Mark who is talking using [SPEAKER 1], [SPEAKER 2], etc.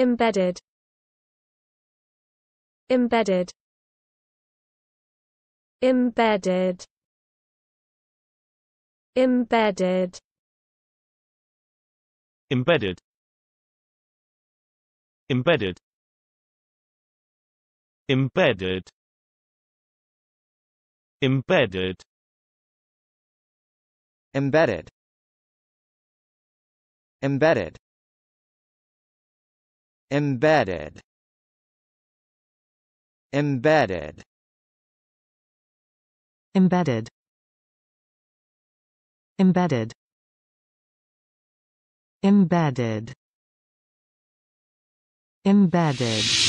[SPEAKER 1] Embedded Embedded Embedded Embedded Embedded Embedded Embedded Embedded Embedded Embedded Embedded Embedded Embedded Embedded Embedded Embedded